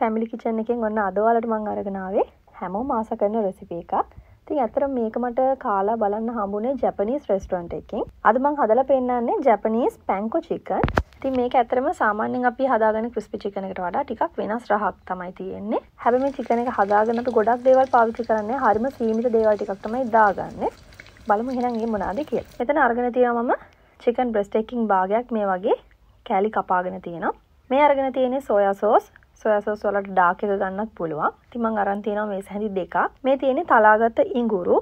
Family kitchen එකෙන් ඔන්න අදවාලට මං අරගෙනාවේ හැමෝ මාස කරන රෙසිපේ එකක් ති ඇතර මේක මට කාලා බලන්න හම්බුනේ ජැපනීස් රෙස්ටරන්ට එකින් අද මං හදල පෙන්න්නන්නේ ජැපනීස් පැංකෝ චිකන් ති මේක ඇතරම සාමාන්‍යෙන් අපි හදාගෙන ක්‍රිස්පි චිකනකට වඩා ටිකක් වෙනස් රහක් තමයි තියෙන්නේ හැබම චිකන එක හදාගන්නට ගොඩක් දේවල් පාවිච්චි කරන්නේ හරිම සීමිත දේවල් ටිකක්තමයි දාගන්න බලමු හිරන්ගේ මොනාද කිය එතන අර්ගෙන තියෙනමම චිකන් බ්‍රස්ටේකින් භාගයක් මේ වගේ කෑලි කපාගෙන තියෙනවා මේ අරගෙන තියෙන සෝයා සෝස් සොයාසෝස් වලට ඩාක් එක ගන්නත් පුළුවන්. ඉතින් මම අරන් තියෙනවා මේ සැඳි දෙකක්. මේ තියෙන්නේ තලාගත ඉඟුරු.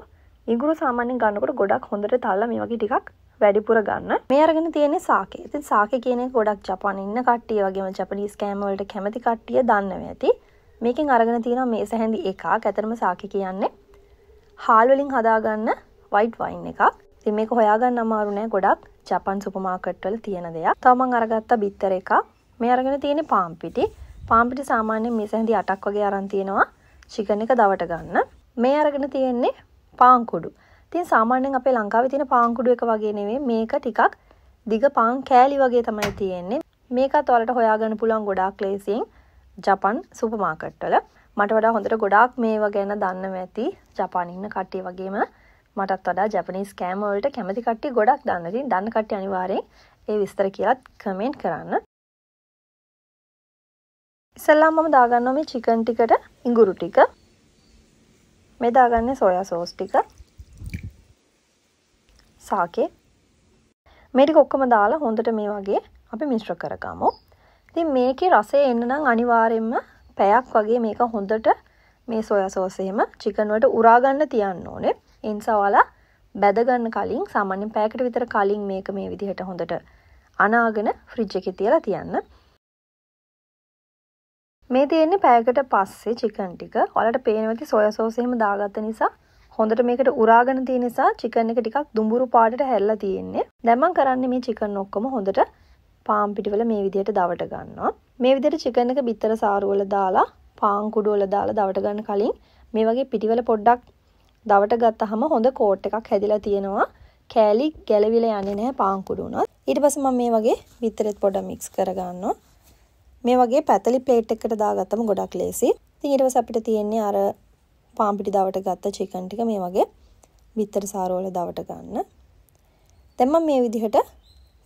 ඉඟුරු සාමාන්‍යයෙන් ගන්නකොට ගොඩක් හොඳට තල්ලා මේ වගේ ටිකක් වැඩිපුර ගන්න. මේ අරගෙන තියෙන්නේ සාකේ. ඉතින් සාකේ කියන එක ගොඩක් ජපානයේ ඉන්න කට්ටිය වගේම ජපනීස් කෑම වලට කැමති කට්ටිය දන්නවා ඇති. මේකෙන් අරගෙන තියෙනවා මේ සැඳි එකක්. ඇතරම සාකේ කියන්නේ හාල් වලින් හදාගන්න white wine එකක්. ඉතින් මේක හොයාගන්න අමාරු නෑ ගොඩක් ජපන් සුපර් මාකට් වල තියෙන දෙයක්. තව මම අරගත්ත බිත්තර එකක්. මේ අරගෙන තියෙන්නේ පාන් පිටි. පාම්පිටි සාමාන්‍යයෙන් මීසැඳි 8ක් වගේ අරන් තියෙනවා චිකන් එක දවට ගන්න. මේ අරගෙන තියෙන්නේ පාංකුඩු. ඉතින් සාමාන්‍යයෙන් අපේ ලංකාවේ තියෙන පාංකුඩු එක වගේ නෙවෙයි මේක ටිකක් දිග පාන් කෑලි වගේ තමයි තියෙන්නේ. මේකත් ඔයාලට හොයාගන්න පුළුවන් ගොඩාක් ලේසියෙන් ජපන් සුපර් මාකට් වල. මට වඩා හොඳට ගොඩාක් මේවා ගැන දන්නම ඇති ජපානයේ ඉන්න කට්ටිය වගේම මටත් වඩා ජැපනීස් කෑම වලට කැමති කට්ටිය ගොඩක් දන්න. ඉතින් දන්න කට්ටිය අනිවාර්යෙන් ඒ විස්තර කියලාත් කමෙන්ට් කරන්න. ඉස්සල්ලා මම දාගන්නවා මේ චිකන් ටිකට ඉඟුරු ටික. මේ දාගන්නේ සෝයා සෝස් ටික. සාකේ. මේ ටික ඔක්කොම දාලා හොඳට මේ වගේ අපි මිශ්‍ර කරගමු. ඉතින් මේකේ රසය එන්න නම් අනිවාර්යයෙන්ම පැයක් වගේ මේක හොඳට මේ සෝයා සෝස් එහෙම චිකන් වලට උරා ගන්න තියන්න ඕනේ. ඒ නිසා ඔයාලා බැද ගන්න කලින් සාමාන්‍යයෙන් පැයකට විතර කලින් මේක මේ විදිහට හොඳට අනාගෙන ෆ්‍රිජ් එකේ තියලා තියන්න. මේ තියෙන්නේ පෑයකට පස්සේ චිකන් ටික. ඔයාලට පේනවාකි සෝයා සෝස් එහෙම දාගත්ත නිසා හොඳට මේකට උරාගෙන තියෙන නිසා චිකන් එක ටිකක් දුඹුරු පාටට හැල්ලා තියෙන්නේ. දැන් මම කරන්නේ මේ චිකන් ඔක්කොම හොඳට පාන් පිටිවල මේ විදිහට දවට ගන්නවා. මේ විදිහට චිකන් එක බිත්තර සාරුවල දාලා පාන් කුඩු වල දාලා දවට ගන්න කලින් මේ වගේ පිටිවල පොඩ්ඩක් දවට ගත්තාම හොඳ කෝට් එකක් හැදිලා තියෙනවා. කෑලි ගැලවිලා යන්නේ නැහැ පාන් කුඩු උනොත්. ඊට පස්සේ මම මේ වගේ බිත්තරෙත් පොඩ්ඩක් මික්ස් කරගන්නවා. මේ වගේ පැතලි ප්ලේට් එකකට දාගත්තම ගොඩක් ලේසි. ඉතින් ඊට පස්සේ අපිට තියෙන්නේ අර පාන් පිටි දවට ගත්ත චිකන් ටික මේ වගේ බිත්තර සාර වල දවට ගන්න. දැන් මම මේ විදිහට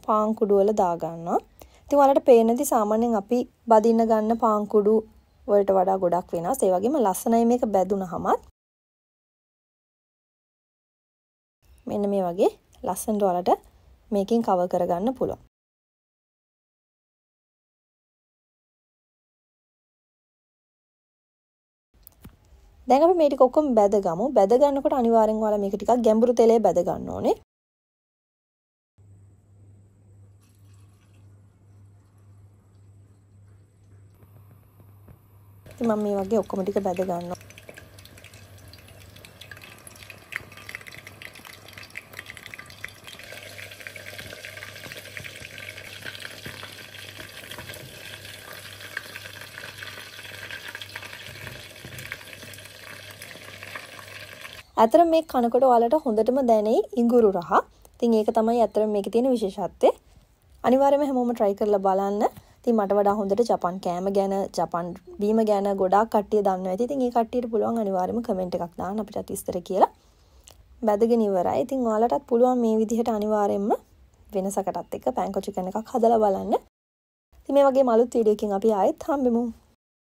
පාන් කුඩු වල දා ගන්නවා. ඉතින් ඔයාලට පේනදී සාමාන්‍යයෙන් අපි බදින්න ගන්න පාන් කුඩු වලට වඩා ගොඩක් වෙනස්. ඒ වගේම ලස්සනයි මේක බැදුනහමත් මෙන්න මේ වගේ ලස්සනට ඔයාලට මේකෙන් කවර් කරගන්න පුළුවන්. දැන් අපි මේ ටික ඔක්කොම බැදගමු. බැද ගන්නකොට අනිවාර්යෙන් ඔයාලා මේක ටිකක් ගැඹුරු තෙලේ බැද ගන්න ඕනේ. ඉතින් මම මේ වගේ ඔක්කොම ටික බැද ගන්නවා. ඇතර මේ කනකොට ඔයාලට හොඳටම දැනෙයි ඉඟුරු රහ. ඉතින් ඒක තමයි ඇතර මේකේ තියෙන විශේෂත්වය. අනිවාර්යයෙන්ම හැමෝම try කරලා බලන්න. ඉතින් මට වඩා හොඳට ජපන් කෑම ගැන, ජපන් බීම ගැන ගොඩාක් කට්ටිය දන්නවා ඇති. ඉතින් ඒ කට්ටියට පුළුවන් අනිවාර්යයෙන්ම comment එකක් දාන්න අපිටත් විස්තර කියලා. බැදගෙන ඉවරයි. ඉතින් ඔයාලටත් පුළුවන් මේ විදිහට අනිවාර්යයෙන්ම වෙනසකටත් එක්ක පැන්කොචි කෙනෙක් හදලා බලන්න. ඉතින් මේ වගේ මලුත් වීඩියෝ එකකින් අපි ආයෙත් හම්බෙමු.